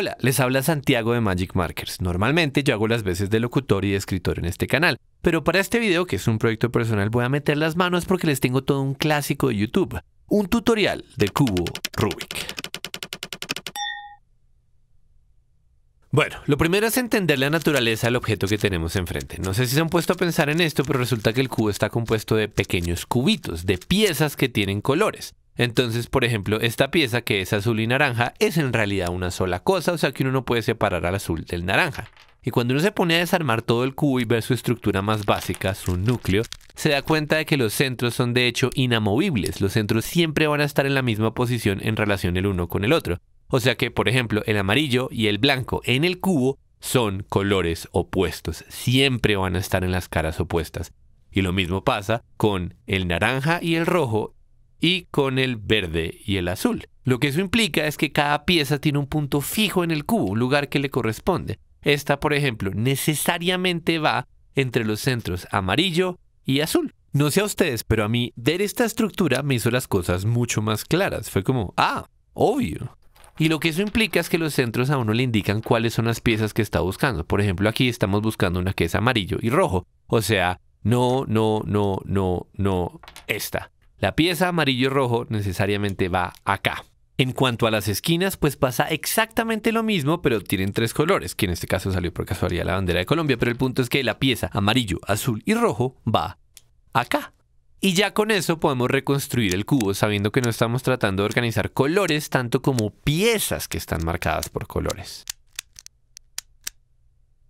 Hola, les habla Santiago de Magic Markers. Normalmente yo hago las veces de locutor y de escritor en este canal, pero para este video, que es un proyecto personal, voy a meter las manos porque les tengo todo un clásico de YouTube, un tutorial de cubo Rubik. Bueno, lo primero es entender la naturaleza del objeto que tenemos enfrente. No sé si se han puesto a pensar en esto, pero resulta que el cubo está compuesto de pequeños cubitos, de piezas que tienen colores. Entonces, por ejemplo, esta pieza que es azul y naranja es en realidad una sola cosa, o sea que uno no puede separar al azul del naranja. Y cuando uno se pone a desarmar todo el cubo y ver su estructura más básica, su núcleo, se da cuenta de que los centros son de hecho inamovibles, los centros siempre van a estar en la misma posición en relación el uno con el otro. O sea que, por ejemplo, el amarillo y el blanco en el cubo son colores opuestos, siempre van a estar en las caras opuestas. Y lo mismo pasa con el naranja y el rojo y con el verde y el azul. Lo que eso implica es que cada pieza tiene un punto fijo en el cubo, un lugar que le corresponde. Esta, por ejemplo, necesariamente va entre los centros amarillo y azul. No sé a ustedes, pero a mí ver esta estructura me hizo las cosas mucho más claras. Fue como, ah, obvio. Y lo que eso implica es que los centros a uno le indican cuáles son las piezas que está buscando. Por ejemplo, aquí estamos buscando una que es amarillo y rojo. O sea, no, no, no, no, no, esta. La pieza amarillo-rojo necesariamente va acá. En cuanto a las esquinas, pues pasa exactamente lo mismo, pero tienen tres colores, que en este caso salió por casualidad la bandera de Colombia, pero el punto es que la pieza amarillo, azul y rojo va acá. Y ya con eso podemos reconstruir el cubo, sabiendo que no estamos tratando de organizar colores tanto como piezas que están marcadas por colores.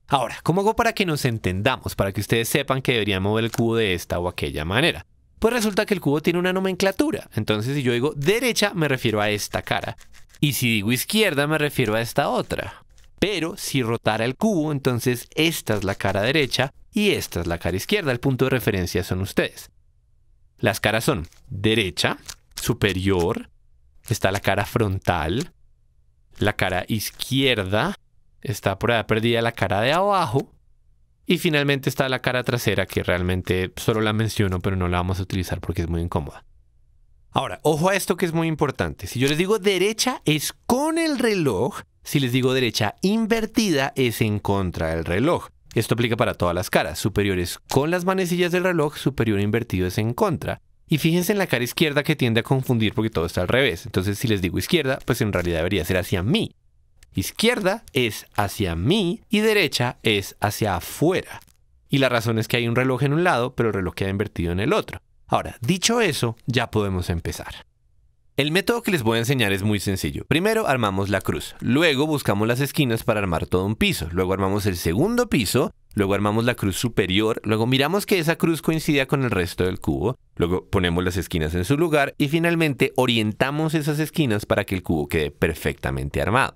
Ahora, ¿cómo hago para que nos entendamos? Para que ustedes sepan que deberían mover el cubo de esta o aquella manera. Pues resulta que el cubo tiene una nomenclatura. Entonces si yo digo derecha me refiero a esta cara. Y si digo izquierda me refiero a esta otra. Pero si rotara el cubo, entonces esta es la cara derecha y esta es la cara izquierda. El punto de referencia son ustedes. Las caras son derecha, superior, está la cara frontal, la cara izquierda, está por ahí perdida la cara de abajo y finalmente está la cara trasera, que realmente solo la menciono, pero no la vamos a utilizar porque es muy incómoda. Ahora, ojo a esto que es muy importante. Si yo les digo derecha es con el reloj, si les digo derecha invertida es en contra del reloj. Esto aplica para todas las caras, superiores con las manecillas del reloj, superior invertido es en contra. Y fíjense en la cara izquierda que tiende a confundir porque todo está al revés. Entonces si les digo izquierda, pues en realidad debería ser hacia mí. Izquierda es hacia mí y derecha es hacia afuera. Y la razón es que hay un reloj en un lado, pero el reloj queda invertido en el otro. Ahora, dicho eso, ya podemos empezar. El método que les voy a enseñar es muy sencillo. Primero armamos la cruz, luego buscamos las esquinas para armar todo un piso, luego armamos el segundo piso, luego armamos la cruz superior, luego miramos que esa cruz coincida con el resto del cubo, luego ponemos las esquinas en su lugar y finalmente orientamos esas esquinas para que el cubo quede perfectamente armado.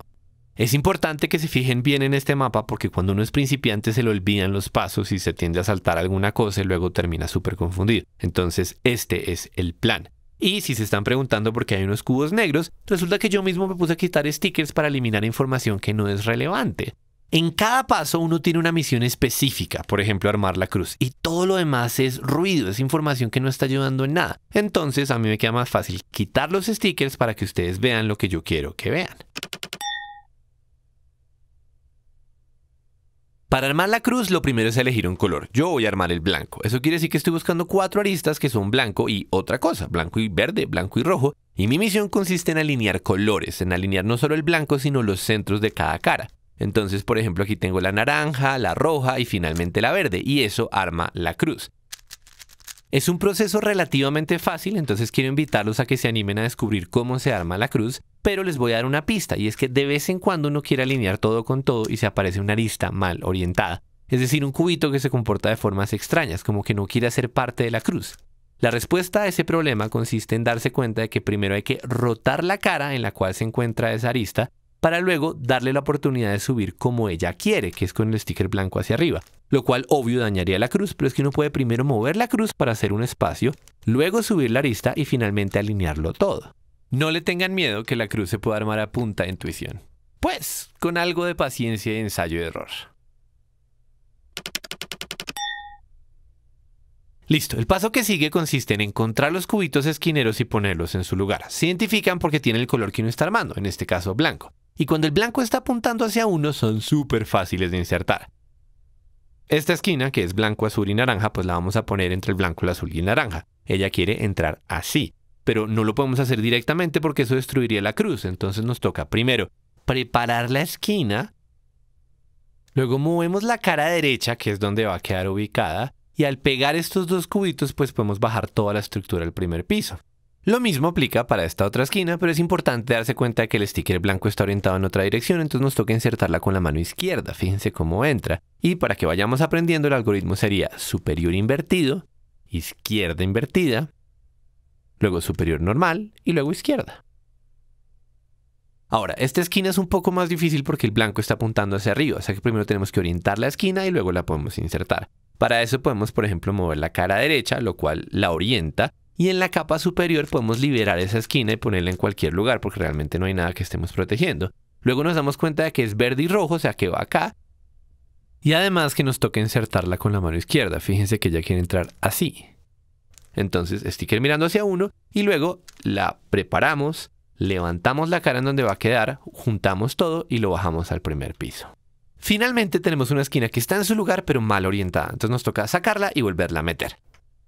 Es importante que se fijen bien en este mapa porque cuando uno es principiante se le olvidan los pasos y se tiende a saltar alguna cosa y luego termina súper confundido. Entonces este es el plan. Y si se están preguntando por qué hay unos cubos negros, resulta que yo mismo me puse a quitar stickers para eliminar información que no es relevante. En cada paso uno tiene una misión específica, por ejemplo armar la cruz, y todo lo demás es ruido, es información que no está ayudando en nada. Entonces a mí me queda más fácil quitar los stickers para que ustedes vean lo que yo quiero que vean. Para armar la cruz lo primero es elegir un color. Yo voy a armar el blanco. Eso quiere decir que estoy buscando cuatro aristas que son blanco y otra cosa, blanco y verde, blanco y rojo. Y mi misión consiste en alinear colores, en alinear no solo el blanco, sino los centros de cada cara. Entonces, por ejemplo, aquí tengo la naranja, la roja y finalmente la verde, y eso arma la cruz. Es un proceso relativamente fácil, entonces quiero invitarlos a que se animen a descubrir cómo se arma la cruz pero les voy a dar una pista y es que de vez en cuando uno quiere alinear todo con todo y se aparece una arista mal orientada, es decir, un cubito que se comporta de formas extrañas, como que no quiere hacer parte de la cruz. La respuesta a ese problema consiste en darse cuenta de que primero hay que rotar la cara en la cual se encuentra esa arista para luego darle la oportunidad de subir como ella quiere, que es con el sticker blanco hacia arriba, lo cual obvio dañaría la cruz, pero es que uno puede primero mover la cruz para hacer un espacio, luego subir la arista y finalmente alinearlo todo. No le tengan miedo que la cruz se pueda armar a punta de intuición. Pues, con algo de paciencia y ensayo y error. Listo, el paso que sigue consiste en encontrar los cubitos esquineros y ponerlos en su lugar. Se identifican porque tienen el color que uno está armando, en este caso blanco. Y cuando el blanco está apuntando hacia uno son súper fáciles de insertar. Esta esquina, que es blanco, azul y naranja, pues la vamos a poner entre el blanco, el azul y el naranja. Ella quiere entrar así pero no lo podemos hacer directamente porque eso destruiría la cruz. Entonces nos toca primero preparar la esquina, luego movemos la cara derecha, que es donde va a quedar ubicada, y al pegar estos dos cubitos pues podemos bajar toda la estructura del primer piso. Lo mismo aplica para esta otra esquina, pero es importante darse cuenta de que el sticker blanco está orientado en otra dirección, entonces nos toca insertarla con la mano izquierda, fíjense cómo entra. Y para que vayamos aprendiendo el algoritmo sería superior invertido, izquierda invertida, luego superior normal y luego izquierda. Ahora, esta esquina es un poco más difícil porque el blanco está apuntando hacia arriba, o sea que primero tenemos que orientar la esquina y luego la podemos insertar. Para eso podemos, por ejemplo, mover la cara derecha, lo cual la orienta, y en la capa superior podemos liberar esa esquina y ponerla en cualquier lugar porque realmente no hay nada que estemos protegiendo. Luego nos damos cuenta de que es verde y rojo, o sea que va acá. Y además que nos toca insertarla con la mano izquierda, fíjense que ella quiere entrar así. Entonces, sticker mirando hacia uno y luego la preparamos, levantamos la cara en donde va a quedar, juntamos todo y lo bajamos al primer piso. Finalmente tenemos una esquina que está en su lugar pero mal orientada, entonces nos toca sacarla y volverla a meter.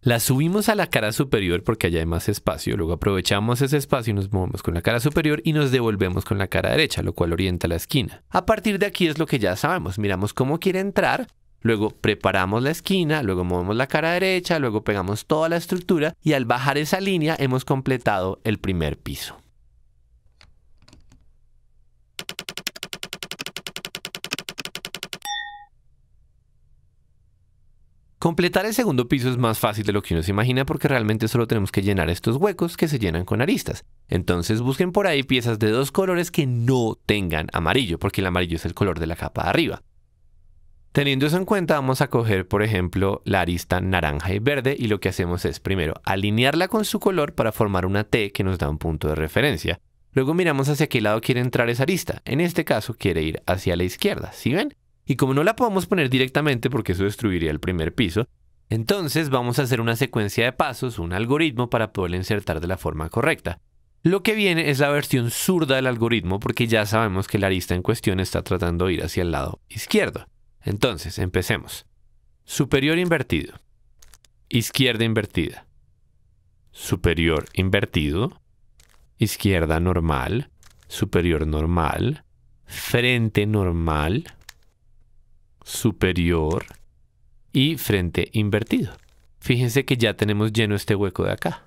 La subimos a la cara superior porque allá hay más espacio, luego aprovechamos ese espacio y nos movemos con la cara superior y nos devolvemos con la cara derecha, lo cual orienta la esquina. A partir de aquí es lo que ya sabemos, miramos cómo quiere entrar, Luego preparamos la esquina, luego movemos la cara derecha, luego pegamos toda la estructura y al bajar esa línea hemos completado el primer piso. Completar el segundo piso es más fácil de lo que uno se imagina porque realmente solo tenemos que llenar estos huecos que se llenan con aristas. Entonces busquen por ahí piezas de dos colores que no tengan amarillo, porque el amarillo es el color de la capa de arriba. Teniendo eso en cuenta, vamos a coger, por ejemplo, la arista naranja y verde y lo que hacemos es primero alinearla con su color para formar una T que nos da un punto de referencia. Luego miramos hacia qué lado quiere entrar esa arista. En este caso quiere ir hacia la izquierda, ¿sí ven? Y como no la podemos poner directamente porque eso destruiría el primer piso, entonces vamos a hacer una secuencia de pasos, un algoritmo para poderla insertar de la forma correcta. Lo que viene es la versión zurda del algoritmo porque ya sabemos que la arista en cuestión está tratando de ir hacia el lado izquierdo. Entonces, empecemos. Superior invertido. Izquierda invertida. Superior invertido. Izquierda normal. Superior normal. Frente normal. Superior. Y frente invertido. Fíjense que ya tenemos lleno este hueco de acá.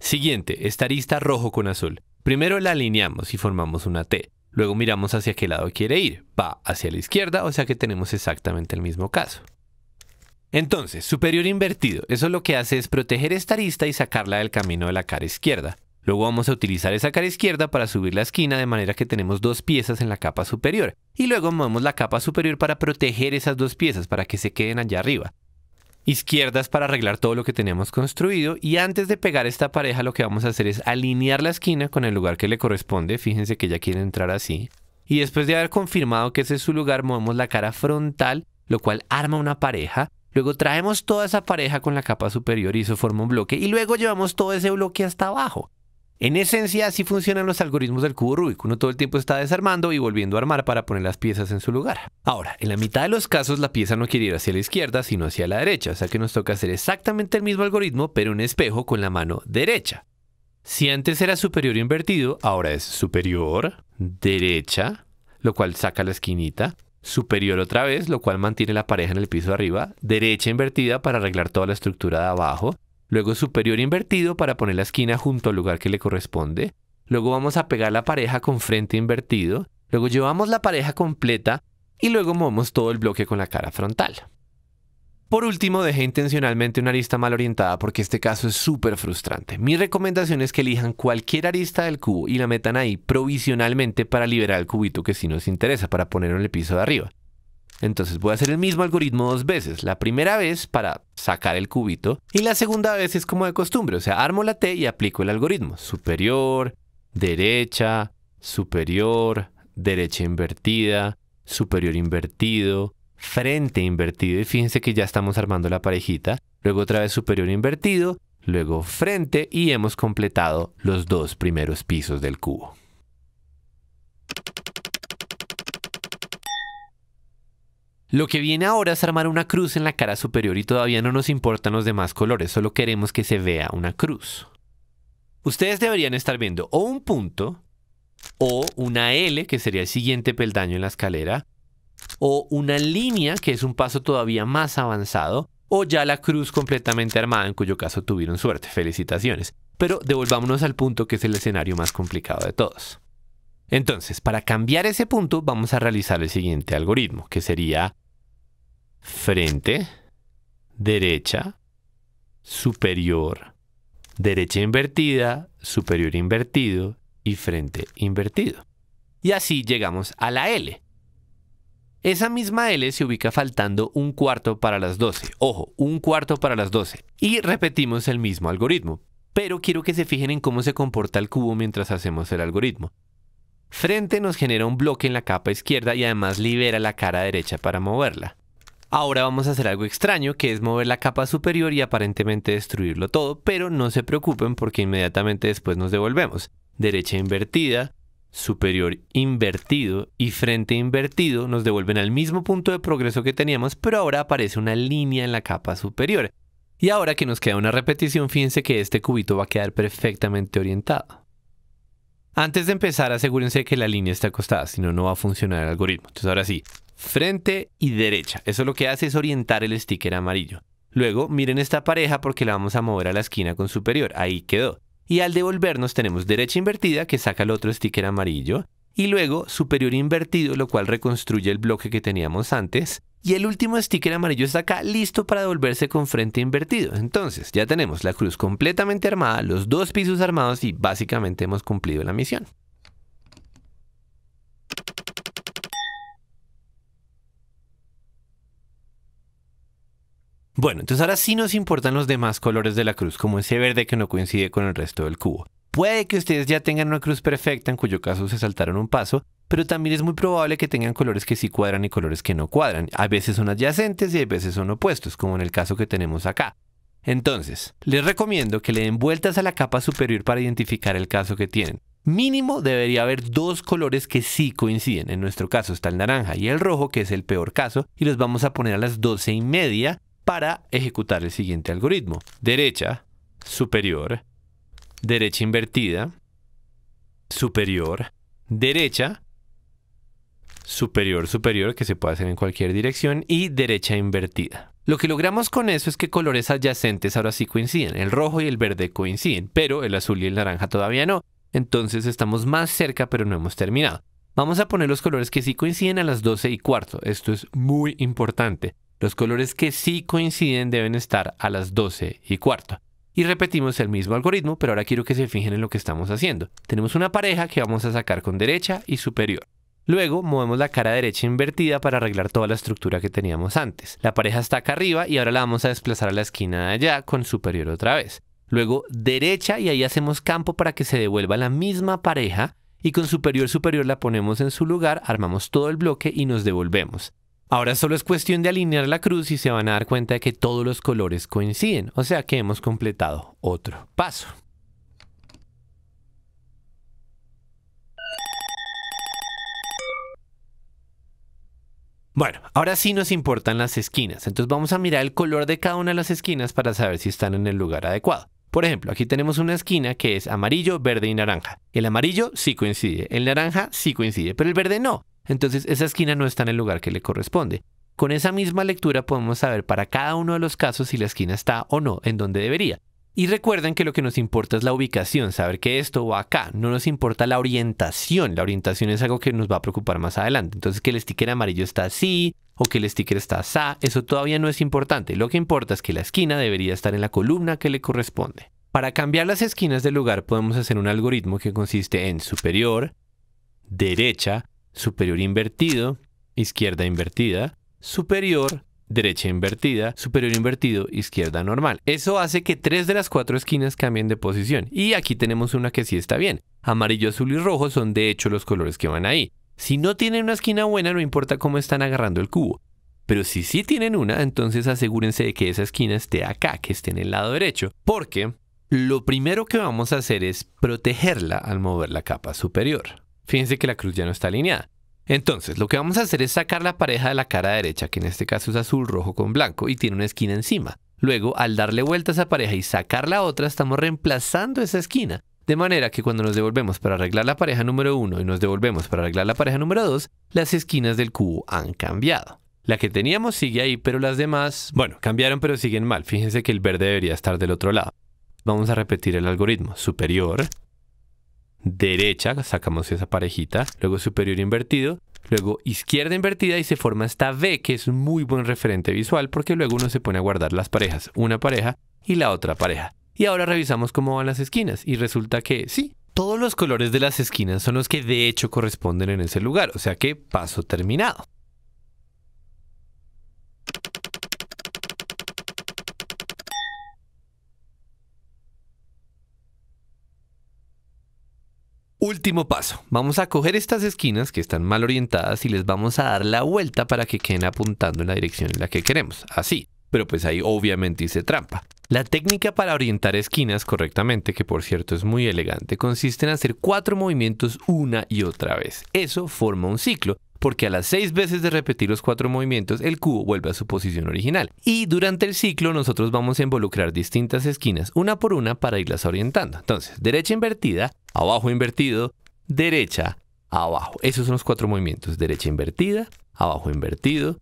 Siguiente, esta arista rojo con azul. Primero la alineamos y formamos una T. Luego miramos hacia qué lado quiere ir. Va hacia la izquierda, o sea que tenemos exactamente el mismo caso. Entonces, superior invertido. Eso lo que hace es proteger esta arista y sacarla del camino de la cara izquierda. Luego vamos a utilizar esa cara izquierda para subir la esquina de manera que tenemos dos piezas en la capa superior. Y luego movemos la capa superior para proteger esas dos piezas para que se queden allá arriba izquierdas para arreglar todo lo que tenemos construido y antes de pegar esta pareja lo que vamos a hacer es alinear la esquina con el lugar que le corresponde, fíjense que ya quiere entrar así y después de haber confirmado que ese es su lugar movemos la cara frontal lo cual arma una pareja, luego traemos toda esa pareja con la capa superior y eso forma un bloque y luego llevamos todo ese bloque hasta abajo en esencia, así funcionan los algoritmos del cubo Rubik. Uno todo el tiempo está desarmando y volviendo a armar para poner las piezas en su lugar. Ahora, en la mitad de los casos la pieza no quiere ir hacia la izquierda, sino hacia la derecha, o sea que nos toca hacer exactamente el mismo algoritmo, pero un espejo con la mano derecha. Si antes era superior invertido, ahora es superior, derecha, lo cual saca la esquinita, superior otra vez, lo cual mantiene la pareja en el piso arriba, derecha invertida para arreglar toda la estructura de abajo, luego superior invertido para poner la esquina junto al lugar que le corresponde, luego vamos a pegar la pareja con frente invertido, luego llevamos la pareja completa y luego movemos todo el bloque con la cara frontal. Por último, dejé intencionalmente una arista mal orientada porque este caso es súper frustrante. Mi recomendación es que elijan cualquier arista del cubo y la metan ahí provisionalmente para liberar el cubito que sí nos interesa, para ponerlo en el piso de arriba. Entonces voy a hacer el mismo algoritmo dos veces. La primera vez para sacar el cubito y la segunda vez es como de costumbre. O sea, armo la T y aplico el algoritmo. Superior, derecha, superior, derecha invertida, superior invertido, frente invertido. Y fíjense que ya estamos armando la parejita. Luego otra vez superior invertido, luego frente y hemos completado los dos primeros pisos del cubo. Lo que viene ahora es armar una cruz en la cara superior y todavía no nos importan los demás colores, solo queremos que se vea una cruz. Ustedes deberían estar viendo o un punto, o una L, que sería el siguiente peldaño en la escalera, o una línea, que es un paso todavía más avanzado, o ya la cruz completamente armada, en cuyo caso tuvieron suerte, felicitaciones. Pero devolvámonos al punto que es el escenario más complicado de todos. Entonces, para cambiar ese punto, vamos a realizar el siguiente algoritmo, que sería frente, derecha, superior, derecha invertida, superior invertido y frente invertido. Y así llegamos a la L. Esa misma L se ubica faltando un cuarto para las 12. Ojo, un cuarto para las 12. Y repetimos el mismo algoritmo. Pero quiero que se fijen en cómo se comporta el cubo mientras hacemos el algoritmo. Frente nos genera un bloque en la capa izquierda y además libera la cara derecha para moverla. Ahora vamos a hacer algo extraño que es mover la capa superior y aparentemente destruirlo todo, pero no se preocupen porque inmediatamente después nos devolvemos. Derecha invertida, superior invertido y frente invertido nos devuelven al mismo punto de progreso que teníamos, pero ahora aparece una línea en la capa superior. Y ahora que nos queda una repetición, fíjense que este cubito va a quedar perfectamente orientado. Antes de empezar, asegúrense que la línea está acostada, si no, no va a funcionar el algoritmo. Entonces ahora sí, frente y derecha. Eso lo que hace es orientar el sticker amarillo. Luego, miren esta pareja porque la vamos a mover a la esquina con superior. Ahí quedó. Y al devolvernos tenemos derecha invertida que saca el otro sticker amarillo y luego superior invertido, lo cual reconstruye el bloque que teníamos antes. Y el último sticker amarillo está acá, listo para devolverse con frente invertido. Entonces, ya tenemos la cruz completamente armada, los dos pisos armados y básicamente hemos cumplido la misión. Bueno, entonces ahora sí nos importan los demás colores de la cruz, como ese verde que no coincide con el resto del cubo. Puede que ustedes ya tengan una cruz perfecta, en cuyo caso se saltaron un paso, pero también es muy probable que tengan colores que sí cuadran y colores que no cuadran. A veces son adyacentes y a veces son opuestos, como en el caso que tenemos acá. Entonces, les recomiendo que le den vueltas a la capa superior para identificar el caso que tienen. Mínimo debería haber dos colores que sí coinciden. En nuestro caso está el naranja y el rojo, que es el peor caso, y los vamos a poner a las 12 y media para ejecutar el siguiente algoritmo. Derecha, superior, derecha invertida, superior, derecha, superior, superior, que se puede hacer en cualquier dirección, y derecha invertida. Lo que logramos con eso es que colores adyacentes ahora sí coinciden, el rojo y el verde coinciden, pero el azul y el naranja todavía no, entonces estamos más cerca pero no hemos terminado. Vamos a poner los colores que sí coinciden a las 12 y cuarto, esto es muy importante. Los colores que sí coinciden deben estar a las 12 y cuarto y repetimos el mismo algoritmo, pero ahora quiero que se fijen en lo que estamos haciendo. Tenemos una pareja que vamos a sacar con derecha y superior. Luego movemos la cara derecha invertida para arreglar toda la estructura que teníamos antes. La pareja está acá arriba y ahora la vamos a desplazar a la esquina de allá con superior otra vez. Luego derecha y ahí hacemos campo para que se devuelva la misma pareja y con superior superior la ponemos en su lugar, armamos todo el bloque y nos devolvemos. Ahora solo es cuestión de alinear la cruz y se van a dar cuenta de que todos los colores coinciden, o sea que hemos completado otro paso. Bueno, ahora sí nos importan las esquinas, entonces vamos a mirar el color de cada una de las esquinas para saber si están en el lugar adecuado. Por ejemplo, aquí tenemos una esquina que es amarillo, verde y naranja. El amarillo sí coincide, el naranja sí coincide, pero el verde no. Entonces esa esquina no está en el lugar que le corresponde. Con esa misma lectura podemos saber para cada uno de los casos si la esquina está o no en donde debería. Y recuerden que lo que nos importa es la ubicación, saber que esto va acá, no nos importa la orientación, la orientación es algo que nos va a preocupar más adelante, entonces que el sticker amarillo está así o que el sticker está así, eso todavía no es importante, lo que importa es que la esquina debería estar en la columna que le corresponde. Para cambiar las esquinas del lugar podemos hacer un algoritmo que consiste en superior, derecha, superior invertido, izquierda invertida, superior, derecha invertida, superior invertido, izquierda normal. Eso hace que tres de las cuatro esquinas cambien de posición. Y aquí tenemos una que sí está bien. Amarillo, azul y rojo son de hecho los colores que van ahí. Si no tienen una esquina buena, no importa cómo están agarrando el cubo. Pero si sí tienen una, entonces asegúrense de que esa esquina esté acá, que esté en el lado derecho. Porque lo primero que vamos a hacer es protegerla al mover la capa superior. Fíjense que la cruz ya no está alineada. Entonces, lo que vamos a hacer es sacar la pareja de la cara derecha, que en este caso es azul, rojo con blanco, y tiene una esquina encima. Luego, al darle vuelta a esa pareja y sacar la otra, estamos reemplazando esa esquina. De manera que cuando nos devolvemos para arreglar la pareja número 1 y nos devolvemos para arreglar la pareja número 2, las esquinas del cubo han cambiado. La que teníamos sigue ahí, pero las demás, bueno, cambiaron pero siguen mal. Fíjense que el verde debería estar del otro lado. Vamos a repetir el algoritmo. Superior, derecha, sacamos esa parejita, luego superior invertido, luego izquierda invertida y se forma esta V que es muy buen referente visual porque luego uno se pone a guardar las parejas, una pareja y la otra pareja. Y ahora revisamos cómo van las esquinas y resulta que sí, todos los colores de las esquinas son los que de hecho corresponden en ese lugar, o sea que paso terminado. Último paso, vamos a coger estas esquinas que están mal orientadas y les vamos a dar la vuelta para que queden apuntando en la dirección en la que queremos, así. Pero pues ahí obviamente hice trampa. La técnica para orientar esquinas correctamente, que por cierto es muy elegante, consiste en hacer cuatro movimientos una y otra vez. Eso forma un ciclo, porque a las seis veces de repetir los cuatro movimientos, el cubo vuelve a su posición original. Y durante el ciclo nosotros vamos a involucrar distintas esquinas una por una para irlas orientando. Entonces, derecha invertida, abajo invertido, derecha, abajo. Esos son los cuatro movimientos. Derecha invertida, abajo invertido,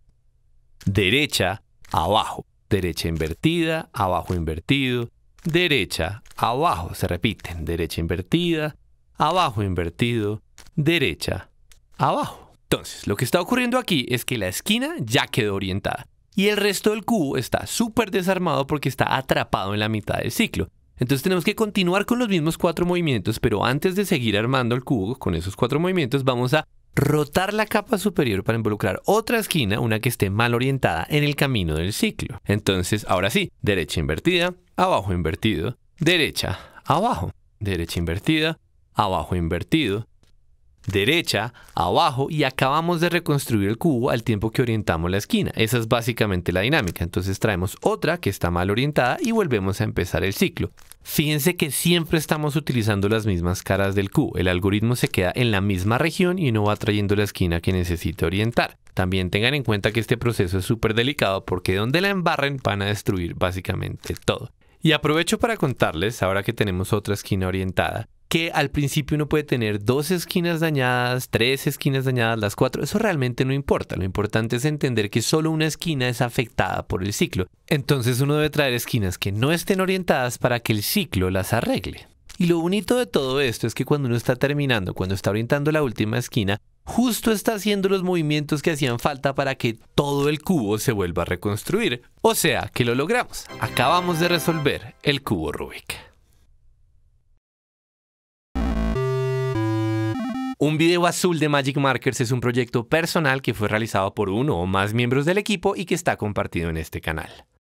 derecha, abajo. Derecha invertida, abajo invertido, derecha, abajo. Se repiten. Derecha invertida, abajo invertido, derecha, abajo. Entonces, lo que está ocurriendo aquí es que la esquina ya quedó orientada y el resto del cubo está súper desarmado porque está atrapado en la mitad del ciclo. Entonces tenemos que continuar con los mismos cuatro movimientos, pero antes de seguir armando el cubo con esos cuatro movimientos, vamos a rotar la capa superior para involucrar otra esquina, una que esté mal orientada en el camino del ciclo. Entonces, ahora sí, derecha invertida, abajo invertido, derecha, abajo, derecha invertida, abajo invertido, derecha, abajo y acabamos de reconstruir el cubo al tiempo que orientamos la esquina. Esa es básicamente la dinámica. Entonces traemos otra que está mal orientada y volvemos a empezar el ciclo. Fíjense que siempre estamos utilizando las mismas caras del cubo. El algoritmo se queda en la misma región y no va trayendo la esquina que necesita orientar. También tengan en cuenta que este proceso es súper delicado porque donde la embarren van a destruir básicamente todo. Y aprovecho para contarles, ahora que tenemos otra esquina orientada, que al principio uno puede tener dos esquinas dañadas, tres esquinas dañadas, las cuatro, eso realmente no importa, lo importante es entender que solo una esquina es afectada por el ciclo. Entonces uno debe traer esquinas que no estén orientadas para que el ciclo las arregle. Y lo bonito de todo esto es que cuando uno está terminando, cuando está orientando la última esquina, justo está haciendo los movimientos que hacían falta para que todo el cubo se vuelva a reconstruir. O sea, que lo logramos. Acabamos de resolver el cubo Rubik. Un video azul de Magic Markers es un proyecto personal que fue realizado por uno o más miembros del equipo y que está compartido en este canal.